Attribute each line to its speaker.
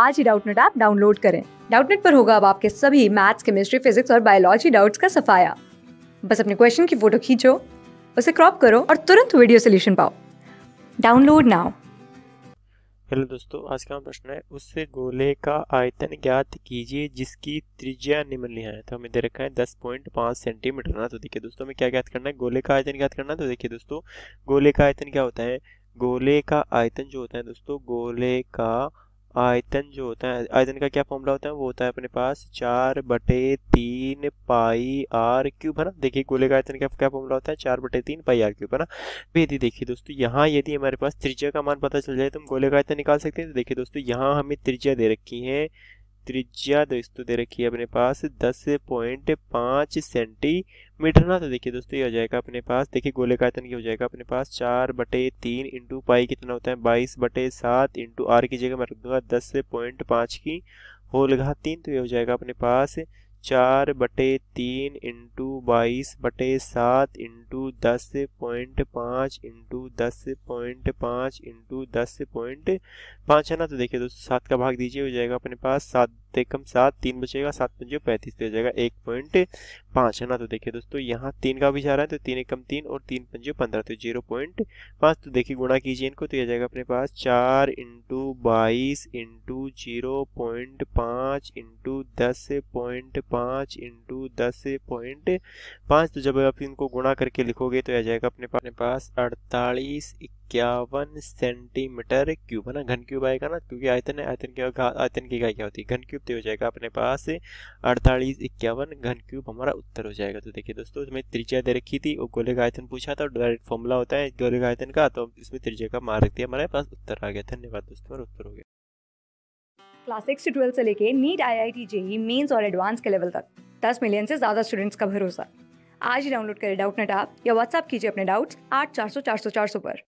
Speaker 1: आज ही Doubtnut app download करें डाउटनेट पर होगा अब आपके सभी मैथ्स केमिस्ट्री फिजिक्स और बायोलॉजी डाउट्स का सफाया बस अपने क्वेश्चन की फोटो खींचो उसे क्रॉप करो और तुरंत वीडियो सोल्यूशन पाओ डाउनलोड नाउ
Speaker 2: हेलो दोस्तों आज का प्रश्न है उस गोले का आयतन ज्ञात कीजिए जिसकी त्रिज्या निम्नलिखित है तो हमें दे रखा है दस पॉइंट पाँच सेंटीमीटर ना तो देखिए दोस्तों हमें क्या ज्ञात करना है गोले का आयतन ज्ञात करना है तो देखिए दोस्तों गोले का आयतन क्या होता है गोले का आयतन जो होता है दोस्तों गोले का आयतन जो होता है आयतन का क्या फॉर्मूला होता है वो होता है अपने पास चार बटे तीन पाई आर क्यूब है ना देखिए गोले का आयतन का क्या फॉर्मूला होता है चार बटे तीन पाई आर क्यूब है ना यदि देखिए दोस्तों यहाँ यदि हमारे पास त्रिज्या का मान पता चल जाए तो हम गोले का आयतन निकाल सकते हैं तो देखिए दोस्तों यहाँ हमें त्रिज्या दे रखी है त्रिज्या दोस्तों तो दे रखी है अपने पास दस पॉइंट पाँच सेंटीमीटर ना तो देखिए दोस्तों ये हो जाएगा अपने पास देखिए गोले का आयतन क्या हो जाएगा अपने पास चार बटे तीन इंटू पाई कितना होता है बाईस बटे सात इंटू आर की जगह मैं रख दूंगा दस पॉइंट पाँच की होल घात तीन तो ये हो जाएगा अपने पास चार बटे तीन इंटू बाईस बटे सात इंटू दस पॉइंट पाँच इंटू दस पॉइंट पाँच इंटू दस पॉइंट पाँच है ना तो देखिए दोस्तों सात का भाग दीजिए हो जाएगा अपने पास सात एकम सात तीन बचेगा सात पंजे पैंतीस हो जाएगा एक पॉइंट पाँच है ना तो देखिए दोस्तों यहाँ तीन का भी जा रहा है तो तीन एकम तीन और तीन पंजे पंद्रह तो जीरो पॉइंट पाँच तो देखिए गुणा कीजिए इनको तो यह जाएगा अपने पास चार इंटू बाईस इंटू जीरो पॉइंट पाँच इंटू दस पॉइंट पाँच इंटू दस पॉइंट पाँच तो जब आप इनको गुणा करके लिखोगे तो यह जाएगा अपने पास अड़तालीस इक्यावन सेंटीमीटर क्यूब है ना घन क्यूब आएगा ना क्योंकि आयतन है आयतन की आयतन की इकाई क्या होती है घन क्यूब तो हो जाएगा अपने पास अड़तालीस इक्यावन घन क्यूब हमारा उत्तर हो जाएगा तो देखिए दोस्तों इसमें त्रिज्या दे रखी थी और गोले का आयतन पूछा था डायरेक्ट फॉर्मूला होता है गोले का आयतन का तो इसमें त्रिज्या का मार रखती है हमारे पास उत्तर आ गया धन्यवाद दोस्तों और उत्तर हो गया
Speaker 1: क्लास सिक्स से ट्वेल्थ से लेके NEET I I T JEE mains और एडवांस के लेवल तक दस मिलियन से ज़्यादा स्टूडेंट्स का भरोसा आज ही डाउनलोड करें डाउट नेट आप या व्हाट्सअप कीजिए अपने डाउट्स आठ चार सौ चार सौ चार सौ पर